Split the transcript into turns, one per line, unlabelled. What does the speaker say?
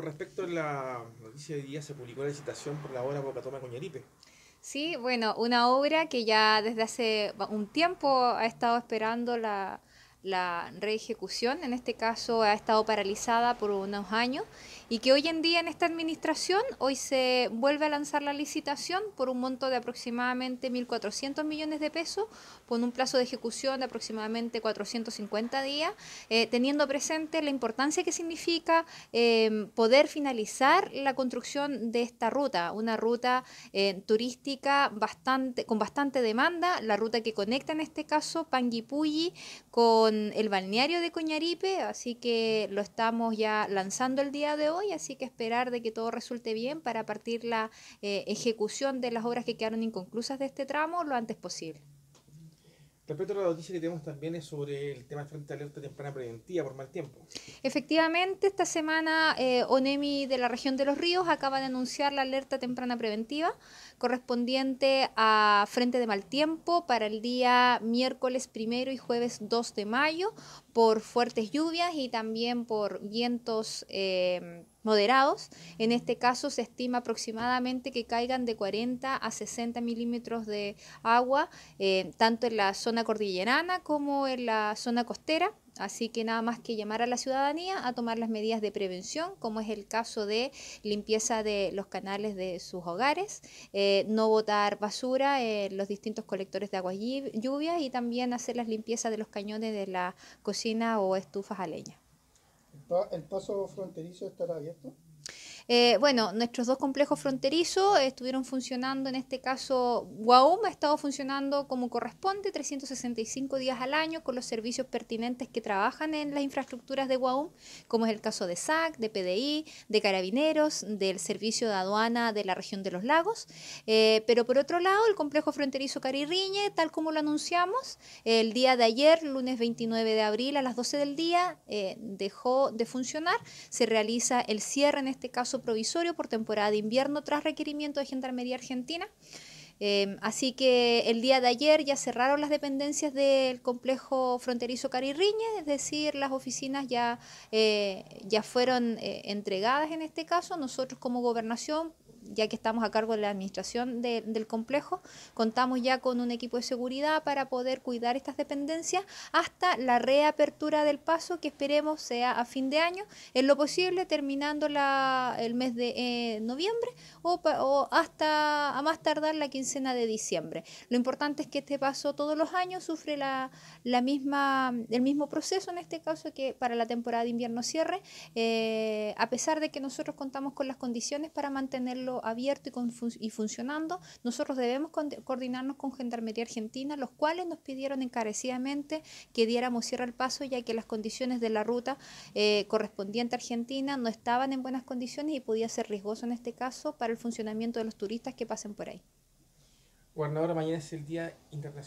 respecto a la noticia de día, se publicó la licitación por la obra Toma Coñaripe. Sí, bueno, una obra que ya desde hace un tiempo ha estado esperando la, la reejecución, en este caso ha estado paralizada por unos años y que hoy en día en esta administración hoy se vuelve a lanzar la licitación por un monto de aproximadamente 1.400 millones de pesos, con un plazo de ejecución de aproximadamente 450 días, eh, teniendo presente la importancia que significa eh, poder finalizar la construcción de esta ruta, una ruta eh, turística bastante, con bastante demanda, la ruta que conecta en este caso Panguipulli con el balneario de Coñaripe, así que lo estamos ya lanzando el día de hoy, así que esperar de que todo resulte bien para partir la eh, ejecución de las obras que quedaron inconclusas de este tramo lo antes posible. Respecto la noticia que tenemos también es sobre el tema de frente de alerta temprana preventiva por mal tiempo. Efectivamente, esta semana eh, ONEMI de la región de los ríos acaba de anunciar la alerta temprana preventiva correspondiente a frente de mal tiempo para el día miércoles primero y jueves 2 de mayo por fuertes lluvias y también por vientos. Eh, moderados. En este caso se estima aproximadamente que caigan de 40 a 60 milímetros de agua, eh, tanto en la zona cordillerana como en la zona costera. Así que nada más que llamar a la ciudadanía a tomar las medidas de prevención, como es el caso de limpieza de los canales de sus hogares, eh, no botar basura en los distintos colectores de agua lluvias y también hacer las limpiezas de los cañones de la cocina o estufas a leña. ¿El paso fronterizo estará abierto? Eh, bueno, nuestros dos complejos fronterizos estuvieron funcionando, en este caso Guaum ha estado funcionando como corresponde, 365 días al año, con los servicios pertinentes que trabajan en las infraestructuras de Guaum, como es el caso de SAC, de PDI, de Carabineros, del Servicio de Aduana de la región de los lagos. Eh, pero por otro lado, el complejo fronterizo Caririñe, tal como lo anunciamos, el día de ayer, lunes 29 de abril a las 12 del día, eh, dejó de funcionar, se realiza el cierre en este caso provisorio por temporada de invierno tras requerimiento de Gendarmería Argentina. Em, así que el día de ayer ya cerraron las dependencias del complejo fronterizo caririñe es decir, las oficinas ya, eh, ya fueron eh, entregadas en este caso. Nosotros como gobernación ya que estamos a cargo de la administración del complejo, contamos ya con un equipo de seguridad para poder cuidar estas dependencias hasta la reapertura del paso que esperemos sea a fin de año, en lo posible terminando el mes de eh, noviembre o, hasta a más tardar la quincena de diciembre. Lo importante es que este paso todos los años sufre la, la misma, el mismo proceso en este caso que para la temporada de invierno cierre, eh, a pesar de que nosotros contamos con las condiciones para mantenerlo abierto y, funcionando, nosotros debemos coordinarnos con Gendarmería Argentina, los cuales nos pidieron encarecidamente que diéramos cierre al paso, ya que las condiciones de la ruta eh, correspondiente a Argentina no estaban en buenas condiciones y podía ser riesgoso en este caso para el funcionamiento de los turistas que pasen por ahí. mañana es el Día Internacional.